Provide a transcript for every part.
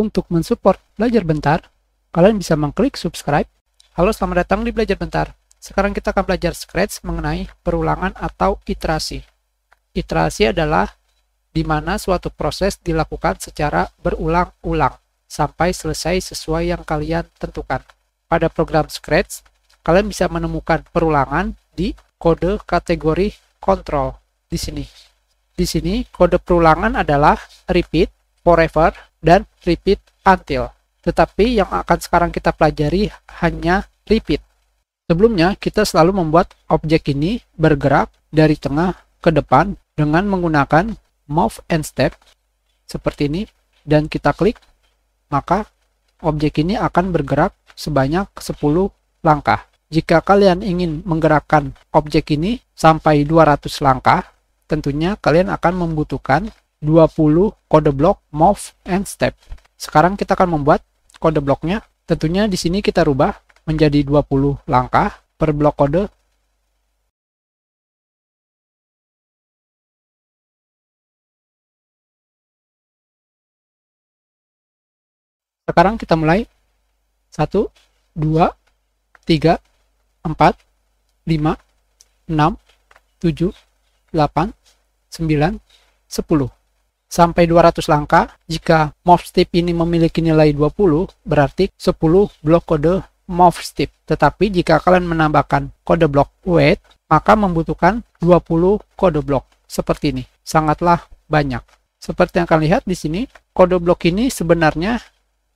Untuk mensupport Belajar Bentar, kalian bisa mengklik subscribe. Halo, selamat datang di Belajar Bentar. Sekarang kita akan belajar Scratch mengenai perulangan atau iterasi. Iterasi adalah di mana suatu proses dilakukan secara berulang-ulang sampai selesai sesuai yang kalian tentukan. Pada program Scratch, kalian bisa menemukan perulangan di kode kategori control di sini. Di sini kode perulangan adalah repeat forever, dan repeat until. Tetapi yang akan sekarang kita pelajari hanya repeat. Sebelumnya, kita selalu membuat objek ini bergerak dari tengah ke depan dengan menggunakan move and step seperti ini dan kita klik, maka objek ini akan bergerak sebanyak 10 langkah. Jika kalian ingin menggerakkan objek ini sampai 200 langkah, tentunya kalian akan membutuhkan 20 kode blok move and step. Sekarang kita akan membuat kode bloknya. Tentunya di sini kita rubah menjadi 20 langkah per blok kode. Sekarang kita mulai. 1 2 3 4 5 6 7 8 9 10 sampai 200 langkah. Jika move step ini memiliki nilai 20, berarti 10 blok kode move step. Tetapi jika kalian menambahkan kode blok wait, maka membutuhkan 20 kode blok seperti ini. Sangatlah banyak. Seperti yang kalian lihat di sini, kode blok ini sebenarnya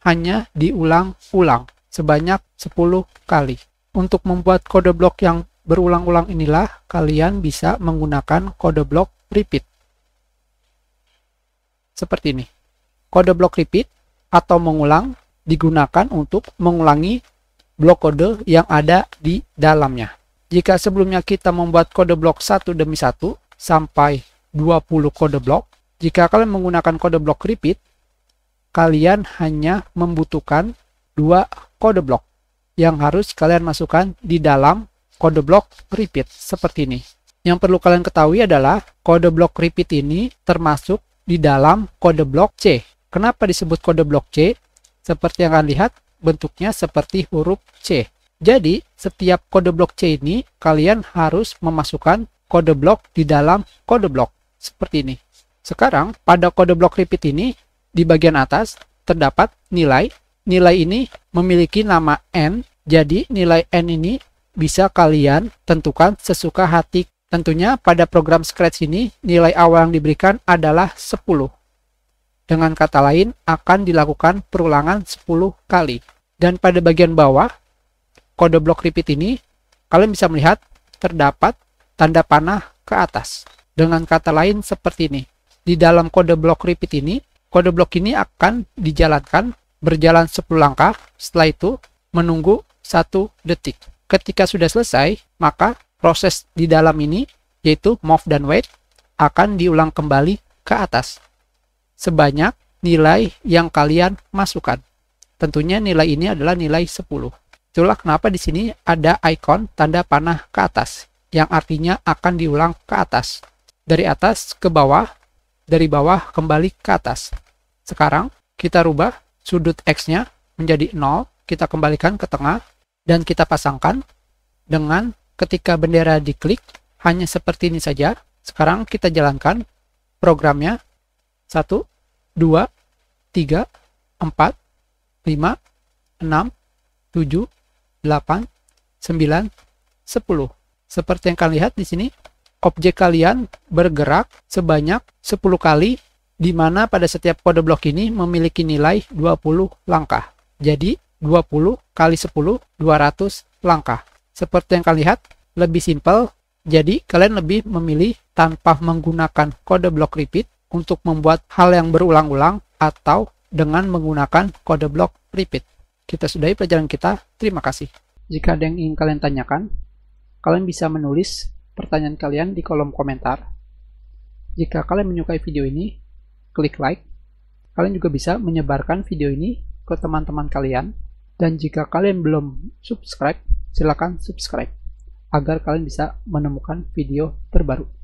hanya diulang-ulang sebanyak 10 kali. Untuk membuat kode blok yang berulang-ulang inilah kalian bisa menggunakan kode blok repeat seperti ini. Kode blok repeat atau mengulang digunakan untuk mengulangi blok kode yang ada di dalamnya. Jika sebelumnya kita membuat kode blok satu demi satu sampai 20 kode blok, jika kalian menggunakan kode blok repeat, kalian hanya membutuhkan dua kode blok yang harus kalian masukkan di dalam kode blok repeat seperti ini. Yang perlu kalian ketahui adalah kode blok repeat ini termasuk di dalam kode blok C. Kenapa disebut kode blok C? Seperti yang kalian lihat, bentuknya seperti huruf C. Jadi, setiap kode blok C ini kalian harus memasukkan kode blok di dalam kode blok seperti ini. Sekarang, pada kode blok repeat ini di bagian atas terdapat nilai. Nilai ini memiliki nama n, jadi nilai n ini bisa kalian tentukan sesuka hati Tentunya pada program Scratch ini nilai awal yang diberikan adalah 10. Dengan kata lain akan dilakukan perulangan 10 kali. Dan pada bagian bawah kode blok repeat ini kalian bisa melihat terdapat tanda panah ke atas. Dengan kata lain seperti ini. Di dalam kode blok repeat ini, kode blok ini akan dijalankan berjalan 10 langkah, setelah itu menunggu 1 detik. Ketika sudah selesai, maka proses di dalam ini yaitu move dan wait akan diulang kembali ke atas sebanyak nilai yang kalian masukkan. Tentunya nilai ini adalah nilai 10. Itulah kenapa di sini ada ikon tanda panah ke atas yang artinya akan diulang ke atas. Dari atas ke bawah, dari bawah kembali ke atas. Sekarang kita rubah sudut X-nya menjadi 0, kita kembalikan ke tengah, dan kita pasangkan dengan ketika bendera diklik, hanya seperti ini saja. Sekarang kita jalankan programnya. 1, 2, 3, 4, 5, 6, 7, 8, 9, 10. Seperti yang kalian lihat di sini, objek kalian bergerak sebanyak 10 kali, di mana pada setiap kode blok ini memiliki nilai 20 langkah. Jadi, 20 kali 10, 200 langkah seperti yang kalian lihat lebih simpel jadi kalian lebih memilih tanpa menggunakan kode blok repeat untuk membuat hal yang berulang-ulang atau dengan menggunakan kode blok repeat kita sudahi pelajaran kita terima kasih jika ada yang ingin kalian tanyakan kalian bisa menulis pertanyaan kalian di kolom komentar jika kalian menyukai video ini klik like kalian juga bisa menyebarkan video ini ke teman-teman kalian dan jika kalian belum subscribe, silakan subscribe agar kalian bisa menemukan video terbaru.